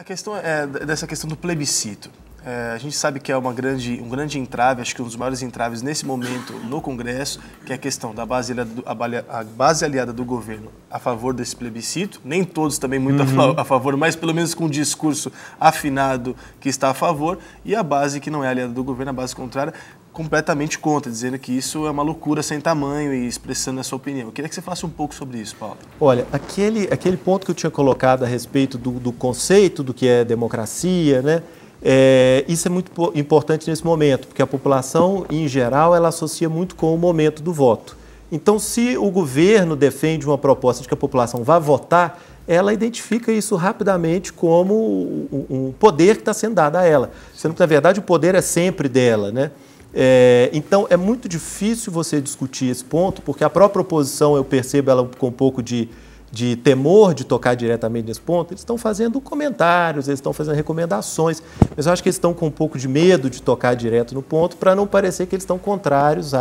A questão é, é dessa questão do plebiscito. É, a gente sabe que é uma grande, um grande entrave, acho que um dos maiores entraves nesse momento no Congresso, que é a questão da base aliada do, a base aliada do governo a favor desse plebiscito. Nem todos também muito uhum. a, a, favor, mas pelo menos com um discurso afinado que está a favor, e a base que não é aliada do governo, a base contrária completamente contra, dizendo que isso é uma loucura sem tamanho e expressando a sua opinião. Eu queria que você falasse um pouco sobre isso, Paulo. Olha, aquele, aquele ponto que eu tinha colocado a respeito do, do conceito do que é democracia, né? É, isso é muito importante nesse momento, porque a população, em geral, ela associa muito com o momento do voto. Então, se o governo defende uma proposta de que a população vá votar, ela identifica isso rapidamente como um poder que está sendo dado a ela. Sendo que, na verdade, o poder é sempre dela, né? É, então, é muito difícil você discutir esse ponto, porque a própria oposição, eu percebo ela com um pouco de, de temor de tocar diretamente nesse ponto, eles estão fazendo comentários, eles estão fazendo recomendações, mas eu acho que eles estão com um pouco de medo de tocar direto no ponto para não parecer que eles estão contrários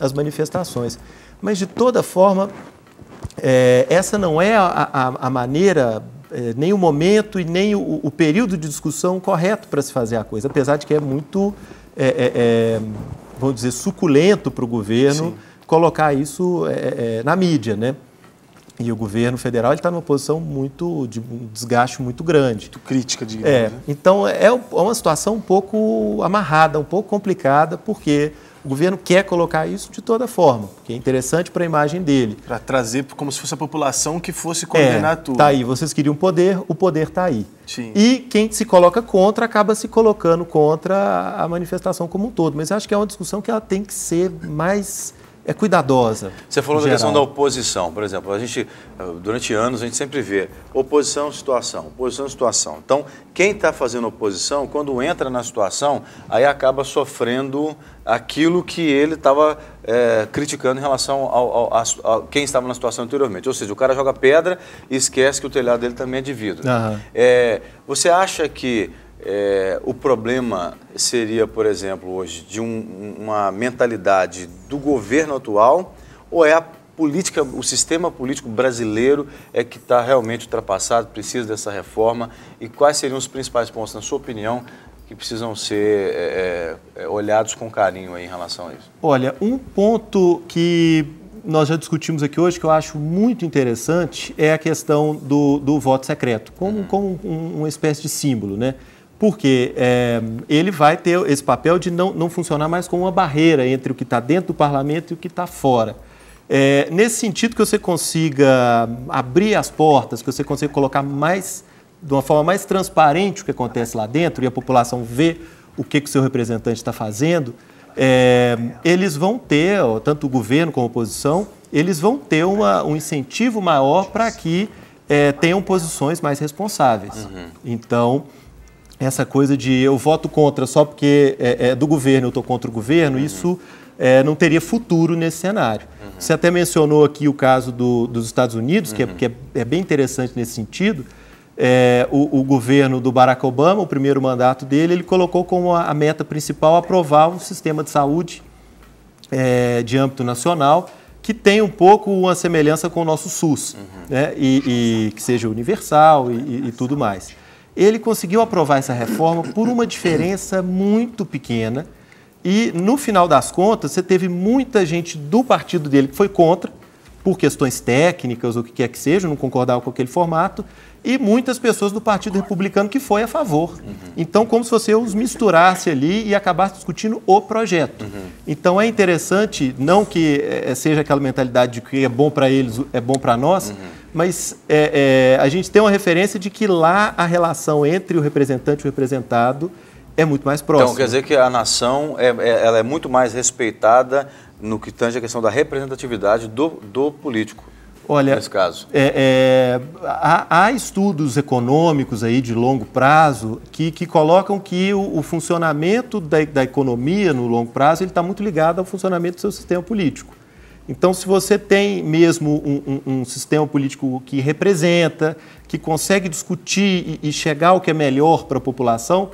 às manifestações. Mas, de toda forma, é, essa não é a, a, a maneira, é, nem o momento e nem o, o período de discussão correto para se fazer a coisa, apesar de que é muito é, é, é, vamos dizer, suculento para o governo Sim. colocar isso é, é, na mídia, né? E o governo federal está numa posição muito de um desgaste muito grande. Muito crítica, digamos. É. Né? Então é uma situação um pouco amarrada, um pouco complicada, porque o governo quer colocar isso de toda forma, porque é interessante para a imagem dele. Para trazer como se fosse a população que fosse coordenar é, tudo. Está aí, vocês queriam poder, o poder está aí. Sim. E quem se coloca contra acaba se colocando contra a manifestação como um todo. Mas acho que é uma discussão que ela tem que ser mais é cuidadosa. Você falou da questão da oposição, por exemplo. A gente, eh, durante anos, a gente sempre vê oposição, situação, oposição, situação. Então, quem está fazendo oposição, quando entra na situação, aí acaba sofrendo aquilo que ele estava é, eh, criticando em relação ao, ao, a, a, quem estava na situação anteriormente. Ou seja, o cara joga pedra e esquece que o telhado dele também é de vidro. Uhum. É, você acha que é, o problema seria, por exemplo, hoje, de um, uma mentalidade do governo atual ou é a política, o sistema político brasileiro é que está realmente ultrapassado, precisa dessa reforma? E quais seriam os principais pontos, na sua opinião, que precisam ser é, é, é olhados com carinho em relação a isso? Olha, um ponto que nós já discutimos aqui hoje, que eu acho muito interessante, é a questão do, do voto secreto, como, uhum. como um, uma espécie de símbolo, né? porque é, ele vai ter esse papel de não, não funcionar mais como uma barreira entre o que está dentro do parlamento e o que está fora. É, nesse sentido, que você consiga abrir as portas, que você consiga colocar mais, de uma forma mais transparente o que acontece lá dentro e a população vê o que, que o seu representante está fazendo, é, eles vão ter, tanto o governo como a oposição, eles vão ter uma, um incentivo maior para que é, tenham posições mais responsáveis. Uhum. Então, essa coisa de eu voto contra só porque é, é do governo, eu estou contra o governo, uhum. isso é, não teria futuro nesse cenário. Uhum. Você até mencionou aqui o caso do, dos Estados Unidos, é, uhum. que, é, que é, bem interessante nesse sentido. É, o, o, governo do Barack Obama, o primeiro mandato dele, ele colocou como a, meta principal aprovar um sistema de saúde é, de âmbito nacional que tem um pouco uma semelhança com o nosso SUS, uhum. né? e, e que seja universal e, e, e tudo mais ele conseguiu aprovar essa reforma por uma diferença muito pequena. E, no final das contas, você teve muita gente do partido dele que foi contra, por questões técnicas ou o que quer que seja, não concordava com aquele formato, e muitas pessoas do Partido Republicano que foi a favor. Uhum. Então, como se você os misturasse ali e acabasse discutindo o projeto. Uhum. Então, é interessante, não que é, é, seja aquela mentalidade de que é bom para eles, é bom para nós, uhum. mas é, é, a gente tem uma referência de que lá a relação entre o representante e o representado é muito mais próximo. Então quer dizer que a nação é, é ela é muito mais respeitada no que tange a questão da representatividade do, do político. Olha, nesse caso. É, é, há, há, estudos econômicos aí de longo prazo que, que colocam que o, o funcionamento da, da, economia no longo prazo está muito ligado ao funcionamento do seu sistema político. Então, se você tem mesmo um, um, um sistema político que representa, que consegue discutir e, e chegar ao que é melhor para a população,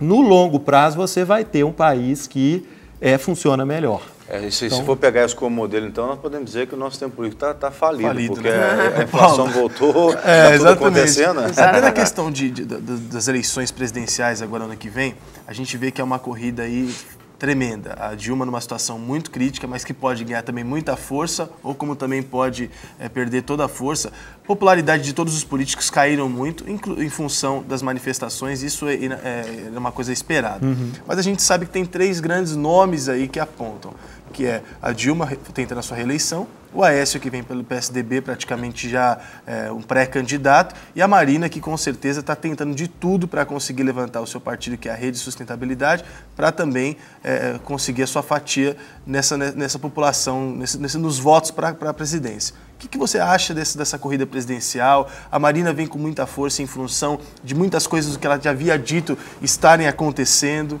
no longo prazo você vai ter um país que é, funciona melhor. É, se, então, se, for pegar isso como modelo, então, nós podemos dizer que o nosso tempo político está tá falido, falido, porque né? a, a, inflação voltou, está é, tá tudo exatamente. acontecendo. Até na questão de, de, das eleições presidenciais agora ano que vem, a gente vê que é uma corrida aí tremenda. A Dilma numa situação muito crítica, mas que pode ganhar também muita força, ou como também pode é, perder toda a força. Popularidade de todos os políticos caíram muito em função das manifestações, isso é, é, é uma coisa esperada. Uhum. Mas a gente sabe que tem três grandes nomes aí que apontam que é a Dilma tentando a sua reeleição, o Aécio, que vem pelo PSDB, praticamente já é, um pré-candidato, e a Marina, que com certeza está tentando de tudo para conseguir levantar o seu partido, que é a Rede Sustentabilidade, para também é, conseguir a sua fatia nessa, né, nessa população, nesse, nos votos para a presidência. O que, que, você acha desse, dessa corrida presidencial? A Marina vem com muita força em função de muitas coisas que ela já havia dito estarem acontecendo.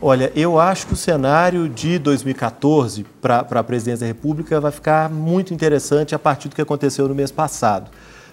Olha, eu acho que o cenário de 2014 para a presidência da República vai ficar muito interessante a partir do que aconteceu no mês passado.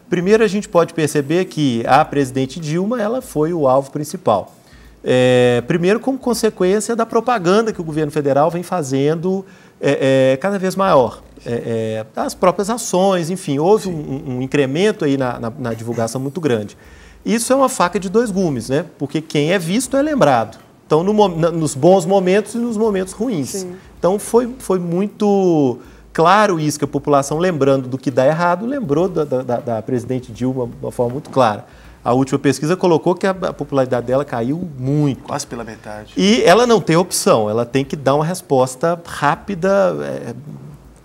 Primeiro, a gente pode perceber que a presidente Dilma ela foi o alvo principal. É, primeiro, como consequência da propaganda que o governo federal vem fazendo é, é, cada vez maior é, é, as próprias ações, enfim, houve um, um, incremento aí na, na, na, divulgação muito grande. Isso é uma faca de dois gumes, né? Porque quem é visto é lembrado. Então, no, na, nos bons momentos e nos momentos ruins. Sim. Então, foi, foi muito claro isso, que a população, lembrando do que dá errado, lembrou da, da, da presidente Dilma de uma forma muito clara. A última pesquisa colocou que a popularidade dela caiu muito. Quase pela metade. E ela não tem opção, ela tem que dar uma resposta rápida, é,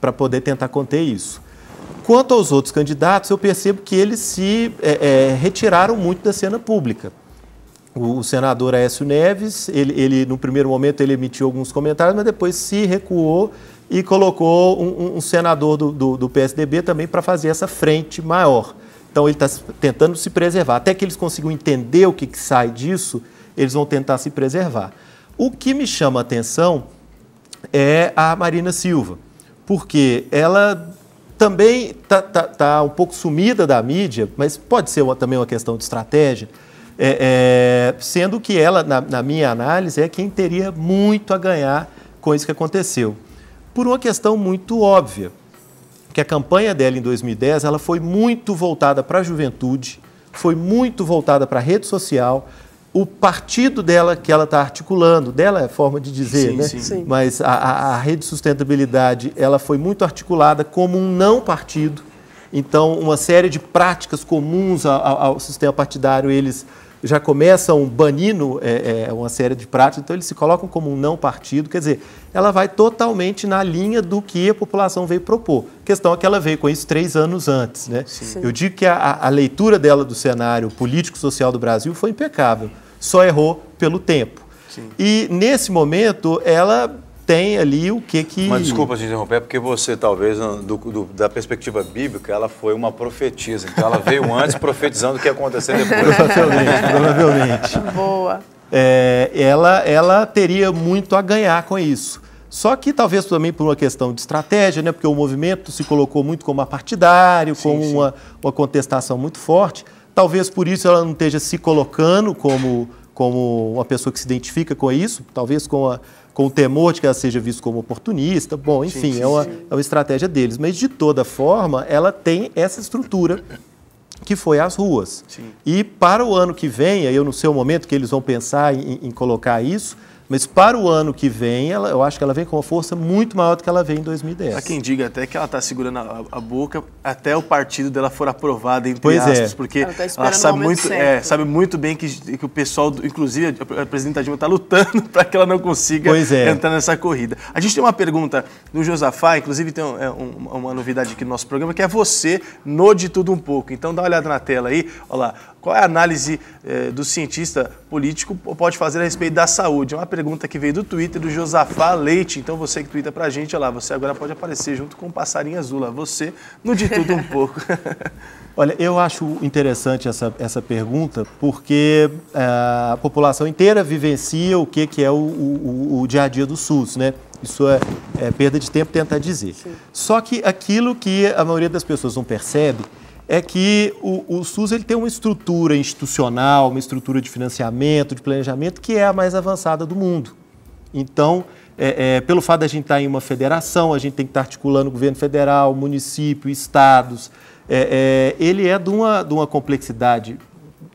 para poder tentar conter isso. Quanto aos outros candidatos, eu percebo que eles se é, é, retiraram muito da cena pública. O, o senador Aécio Neves, ele, ele, no primeiro momento ele emitiu alguns comentários, mas depois se recuou e colocou um, um senador do, do, do PSDB também para fazer essa frente maior. Então ele está tentando se preservar. Até que eles consigam entender o que, que sai disso, eles vão tentar se preservar. O que me chama a atenção é a Marina Silva porque ela também está tá, tá um pouco sumida da mídia, mas pode ser uma, também uma questão de estratégia, é, é, sendo que ela, na, na minha análise, é quem teria muito a ganhar com isso que aconteceu. Por uma questão muito óbvia, que a campanha dela em 2010 ela foi muito voltada para a juventude, foi muito voltada para a rede social, o partido dela que ela está articulando, dela é a forma de dizer, sim, né? Sim. Sim. Mas a, a, rede sustentabilidade ela foi muito articulada como um não partido. Então, uma série de práticas comuns ao, ao sistema partidário eles já começam banindo é, é, uma série de práticas, então eles se colocam como um não partido, quer dizer, ela vai totalmente na linha do que a população veio propor. A questão é que ela veio com isso três anos antes. Né? Eu digo que a, a leitura dela do cenário político-social do Brasil foi impecável, só errou pelo tempo. Sim. E nesse momento ela tem ali o que que. Mas desculpa te interromper, porque você, talvez, do, do, da perspectiva bíblica, ela foi uma profetisa. Então ela veio antes profetizando o que ia acontecer depois. provavelmente, provavelmente. Boa. É, ela, ela teria muito a ganhar com isso. Só que talvez também por uma questão de estratégia, né? porque o movimento se colocou muito como apartidário, sim, como sim. Uma, uma contestação muito forte. Talvez por isso ela não esteja se colocando como como uma pessoa que se identifica com isso, talvez com, a, com o temor de que ela seja vista como oportunista. Bom, enfim, sim, sim. É, uma, é uma estratégia deles. Mas, de toda forma, ela tem essa estrutura que foi às ruas. Sim. E para o ano que vem, eu não sei o momento que eles vão pensar em, em colocar isso, mas para o ano que vem, ela, eu acho que ela vem com uma força muito maior do que ela veio em 2010. Há quem diga até que ela está segurando a, a, boca até o partido dela for aprovado, entre pois é. aspas, é. porque ela, tá ela sabe, muito, é, sabe muito bem que, que o pessoal, inclusive a, presidenta Dilma, está lutando para que ela não consiga é. entrar nessa corrida. A gente tem uma pergunta do Josafá, inclusive tem um, é, um, uma novidade aqui no nosso programa, que é você no de tudo um pouco. Então dá uma olhada na tela aí, olha lá. Qual é a análise eh, do cientista político pode fazer a respeito da saúde? É uma pergunta que veio do Twitter do Josafá Leite. Então você que twitta pra gente, olha lá, você agora pode aparecer junto com o passarinho azul lá. Você no de tudo um pouco. olha, eu acho interessante essa, essa pergunta porque é, a população inteira vivencia o que, que é o, o, o dia a dia do SUS, né? Isso é, é perda de tempo tentar dizer. Sim. Só que aquilo que a maioria das pessoas não percebe é que o, o, SUS ele tem uma estrutura institucional, uma estrutura de financiamento, de planejamento, que é a mais avançada do mundo. Então, é, é, pelo fato de a gente estar em uma federação, a gente tem que estar articulando governo federal, município, estados, é, é, ele é de uma, de uma complexidade,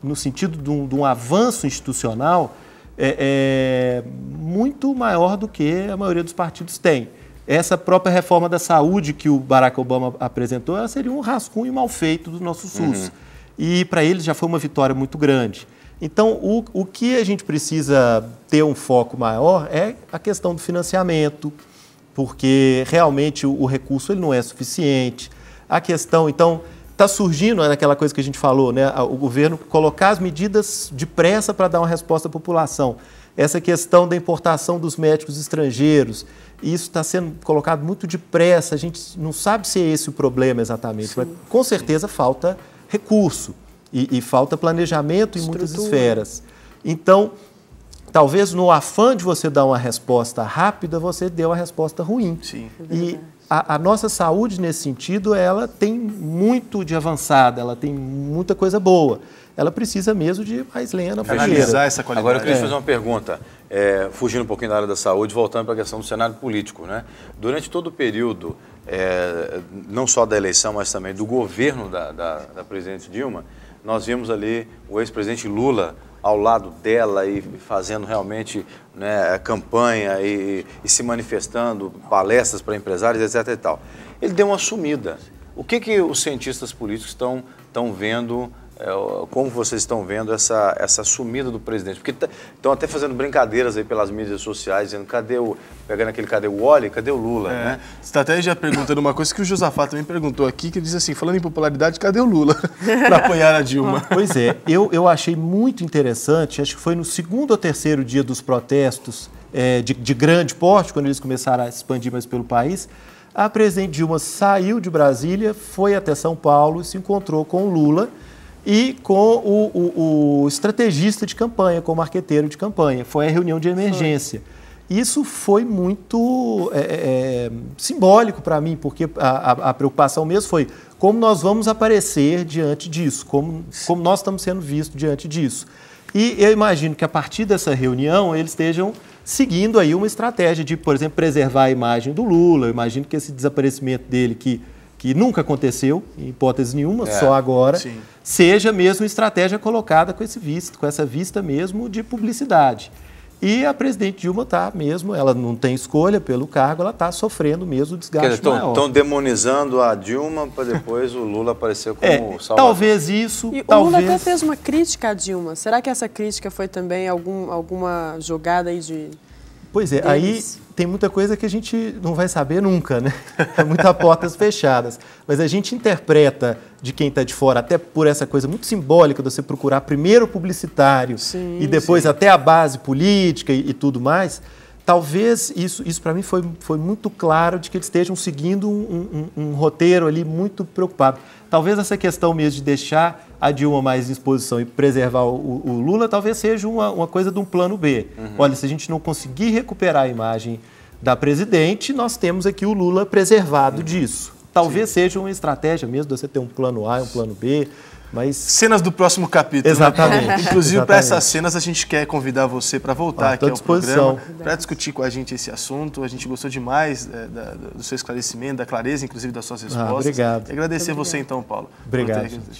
no sentido de um, de um avanço institucional, é, é, muito maior do que a maioria dos partidos tem essa própria reforma da saúde que o Barack Obama apresentou, ela seria um rascunho mal feito do nosso SUS. Uhum. E para eles já foi uma vitória muito grande. Então, o, o que a gente precisa ter um foco maior é a questão do financiamento, porque realmente o, o recurso ele não é suficiente. A questão, então, está surgindo é aquela coisa que a gente falou, né? o governo colocar as medidas depressa para dar uma resposta à população essa questão da importação dos médicos estrangeiros. Isso está sendo colocado muito depressa, a gente não sabe se é esse o problema exatamente, Sim. mas com certeza falta recurso e, e falta planejamento Estrutura. em muitas esferas. Então, talvez no afã de você dar uma resposta rápida, você deu a resposta ruim. Sim. E é a, a, nossa saúde nesse sentido, ela tem muito de avançada, ela tem muita coisa boa. Ela precisa mesmo de mais lenha na Canalizar essa qualidade. Agora eu queria te é. fazer uma pergunta, é, fugindo um pouquinho da área da saúde, voltando para a questão do cenário político. Né? Durante todo o período, é, não só da eleição, mas também do governo da, da, da presidente Dilma, nós vimos ali o ex-presidente Lula ao lado dela e fazendo realmente né, campanha e, e, se manifestando, palestras para empresários, etc. E tal. Ele deu uma sumida. O que, que os cientistas políticos estão, estão vendo é, como vocês estão vendo essa, essa sumida do presidente? Porque estão tá, até fazendo brincadeiras aí pelas mídias sociais, dizendo cadê o. pegando aquele cadê o Oli, cadê o Lula, é, né? Você está até já perguntando uma coisa que o Josafá também perguntou aqui, que diz assim, falando em popularidade, cadê o Lula para apoiar a Dilma? pois é, eu, eu achei muito interessante, acho que foi no segundo ou terceiro dia dos protestos é, de, de grande porte, quando eles começaram a expandir mais pelo país. A presidente Dilma saiu de Brasília, foi até São Paulo e se encontrou com o Lula e com o, o, o estrategista de campanha, com o marqueteiro de campanha. Foi a reunião de emergência. Foi. Isso foi muito é, é, é simbólico para mim, porque a, a, a, preocupação mesmo foi como nós vamos aparecer diante disso, como, como nós estamos sendo vistos diante disso. E eu imagino que a partir dessa reunião eles estejam seguindo aí uma estratégia de, por exemplo, preservar a imagem do Lula. Eu imagino que esse desaparecimento dele, que que nunca aconteceu, em hipótese nenhuma, é, só agora, sim. seja mesmo estratégia colocada com, esse visto, com essa vista mesmo de publicidade. E a presidente Dilma está mesmo, ela não tem escolha pelo cargo, ela está sofrendo mesmo o desgaste Quer dizer, Estão demonizando a Dilma para depois o Lula aparecer como é, salvador. Talvez isso, e talvez... O Lula até fez uma crítica à Dilma. Será que essa crítica foi também algum, alguma jogada aí de Pois é, deles. aí tem muita coisa que a gente não vai saber nunca, né? É muita portas fechadas. Mas a gente interpreta de quem está de fora, até por essa coisa muito simbólica de você procurar primeiro o publicitário sim, e depois sim. até a base política e, e tudo mais. Talvez isso, isso para mim foi, foi muito claro de que eles estejam seguindo um, um, um roteiro ali muito preocupado. Talvez essa questão mesmo de deixar a Dilma mais em exposição e preservar o, o Lula, talvez seja uma, uma, coisa de um plano B. Uhum. Olha, se a gente não conseguir recuperar a imagem da presidente, nós temos aqui o Lula preservado uhum. disso. Talvez Sim. seja uma estratégia mesmo, você ter um plano A, um plano B, mas... Cenas do próximo capítulo. Né? Exatamente. Né? Inclusive, para essas cenas, a gente quer convidar você para voltar ah, aqui ao programa para discutir com a gente esse assunto. A gente gostou demais é, da, do seu esclarecimento, da clareza, inclusive, das suas ah, respostas. Ah, obrigado. E agradecer obrigado. você, então, Paulo. Obrigado.